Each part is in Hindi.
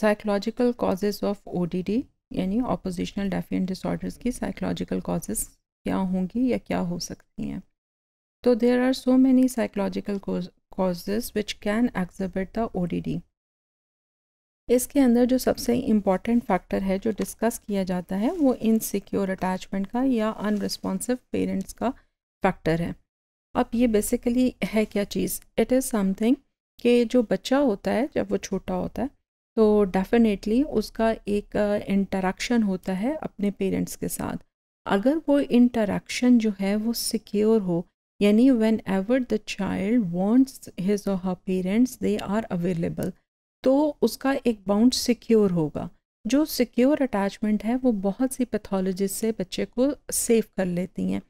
साइकोलॉजिकल कॉजेज़ ऑफ ओडीडी यानी ऑपोजिशनल डेफिनेट डिसऑर्डर्स की साइकोलॉजिकल कॉजेज़ क्या होंगी या क्या हो सकती हैं तो there are so many psychological causes which can exhibit the ODD इसके अंदर जो सबसे इम्पॉर्टेंट फैक्टर है जो डिस्कस किया जाता है वो इनसिक्योर अटैचमेंट का या अनरिस्पॉन्सिव पेरेंट्स का फैक्टर है अब ये बेसिकली है क्या चीज़ इट इज़ समथिंग कि जो बच्चा होता है जब वो छोटा होता है तो डेफिनेटली उसका एक इंटरेक्शन होता है अपने पेरेंट्स के साथ अगर वो इंटरेक्शन जो है वो सिक्योर हो यानी whenever the child wants his और her parents they are available तो उसका एक बाउंड सिक्योर होगा जो सिक्योर अटैचमेंट है वो बहुत सी पैथोलॉजी से बच्चे को सेफ़ कर लेती हैं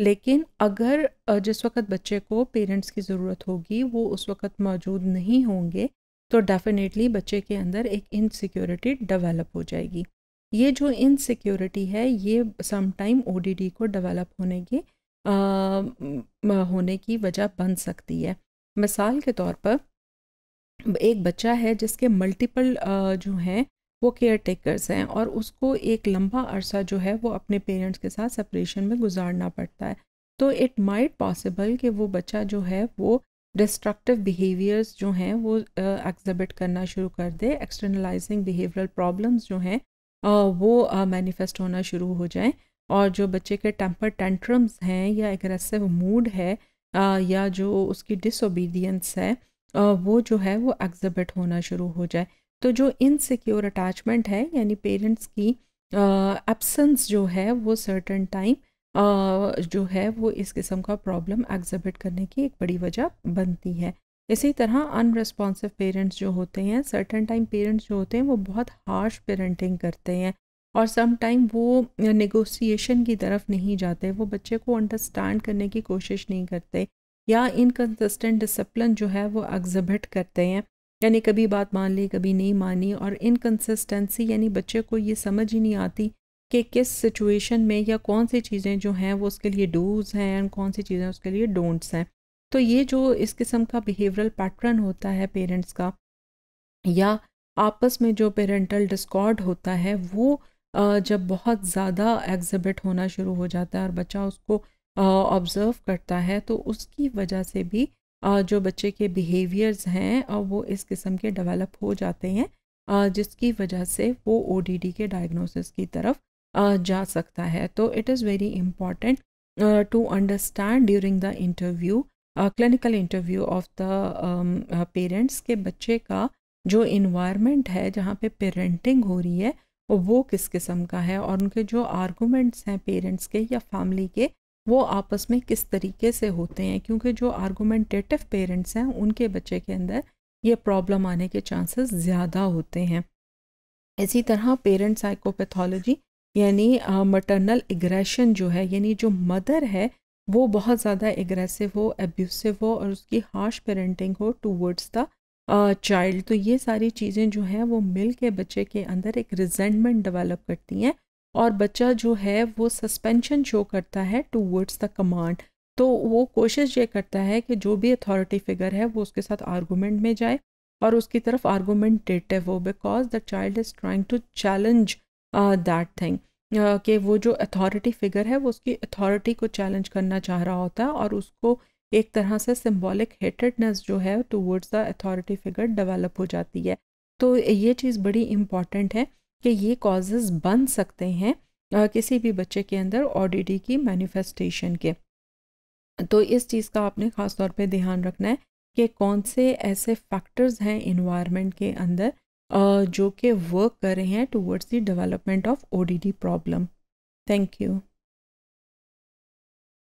लेकिन अगर जिस वक्त बच्चे को पेरेंट्स की ज़रूरत होगी वो उस वक्त मौजूद नहीं होंगे तो डेफिनेटली बच्चे के अंदर एक इनसिक्योरिटी डेवलप हो जाएगी ये जो इनसिक्योरिटी है ये समटाइम ओ को डेवलप होने की आ, होने की वजह बन सकती है मिसाल के तौर पर एक बच्चा है जिसके मल्टीपल जो हैं वो केयर टेकर्स हैं और उसको एक लंबा अरसा जो है वो अपने पेरेंट्स के साथ सेपरेशन में गुजारना पड़ता है तो इट माइट पॉसिबल कि वो बच्चा जो है वो डिस्ट्रक्टिव बिहेवियर्स जो हैं वो एग्जिबिट करना शुरू कर दे एक्सटर्नलाइजिंग बिहेवियरल प्रॉब्लम्स जो हैं वो मैनिफेस्ट होना शुरू हो जाएं और जो बच्चे के टेम्पर टेंट्रम्स हैं या एग्रेसिव मूड है या जो उसकी डिसोबीडियंस है वो जो है वो एग्जिबिट होना शुरू हो जाए तो जो इनसिक्योर अटैचमेंट है यानी पेरेंट्स की एब्सेंस जो है वो सर्टन टाइम जो है वो इस किस्म का प्रॉब्लम एग्जिबिट करने की एक बड़ी वजह बनती है इसी तरह अनरेस्पॉन्सिव पेरेंट्स जो होते हैं सर्टन टाइम पेरेंट्स जो होते हैं वो बहुत हार्श पेरेंटिंग करते हैं और सम टाइम वो नेगोशिएशन की तरफ नहीं जाते वो बच्चे को अंडरस्टैंड करने की कोशिश नहीं करते या इनकन्सिस्टेंट डिसिप्लिन जो है वो एग्जिबिट करते हैं यानी कभी बात मान ली कभी नहीं मानी और इनकन्सिस्टेंसी यानी बच्चे को ये समझ ही नहीं आती कि किस सिचुएशन में या कौन सी चीज़ें जो हैं वो उसके लिए डूज हैं एंड कौन सी चीज़ें उसके लिए डोंट्स हैं तो ये जो इस किस्म का बिहेवियरल पैटर्न होता है पेरेंट्स का या आपस में जो पेरेंटल डिस्कॉर्ड होता है वो जब बहुत ज़्यादा एग्जिबिट होना शुरू हो जाता है और बच्चा उसको ऑब्ज़र्व करता है तो उसकी वजह से भी जो बच्चे के बिहेवियर्स हैं वो इस किस्म के डेवलप हो जाते हैं जिसकी वजह से वो ओ के डायग्नोसिस की तरफ जा सकता है तो it is very important to understand during the interview clinical interview of the parents के बच्चे का जो इन्वायरमेंट है जहाँ पे पेरेंटिंग हो रही है वो किस किस्म का है और उनके जो आर्गूमेंट्स हैं पेरेंट्स के या फैमिली के वो आपस में किस तरीके से होते हैं क्योंकि जो आर्गूमेंटेटिव पेरेंट्स हैं उनके बच्चे के अंदर ये प्रॉब्लम आने के चांसेस ज़्यादा होते हैं इसी तरह पेरेंट साइकोपैथोलॉजी यानी मटर्नल एग्रेशन जो है यानी जो मदर है वो बहुत ज़्यादा एग्रेसिव हो एब्यूसिव हो और उसकी हार्श पेरेंटिंग हो टूवर्ड्स द चाइल्ड तो ये सारी चीज़ें जो हैं वो मिल के बच्चे के अंदर एक रिजेंटमेंट डेवलप करती हैं और बच्चा जो है वो सस्पेंशन शो करता है टूवर्ड्स द कमांड तो वो कोशिश ये करता है कि जो भी अथॉरिटी फिगर है वो उसके साथ आर्गूमेंट में जाए और उसकी तरफ आर्गूमेंटेटिव हो because the child is trying to challenge that thing कि वो जो अथॉरिटी फिगर है वो उसकी अथॉरिटी को चैलेंज करना चाह रहा होता है और उसको एक तरह से सिम्बॉलिक हेटेडनेस जो है towards the authority figure develop हो जाती है तो ये चीज़ बड़ी इम्पॉर्टेंट है कि ये कॉजेज़ बन सकते हैं किसी भी बच्चे के अंदर ऑडिटी की मैनिफेस्टेशन के तो इस चीज़ का आपने ख़ास तौर पे ध्यान रखना है कि कौन से ऐसे फैक्टर्स हैं इन्वायरमेंट के अंदर जो कि वर्क कर रहे हैं towards the development of O D D problem thank you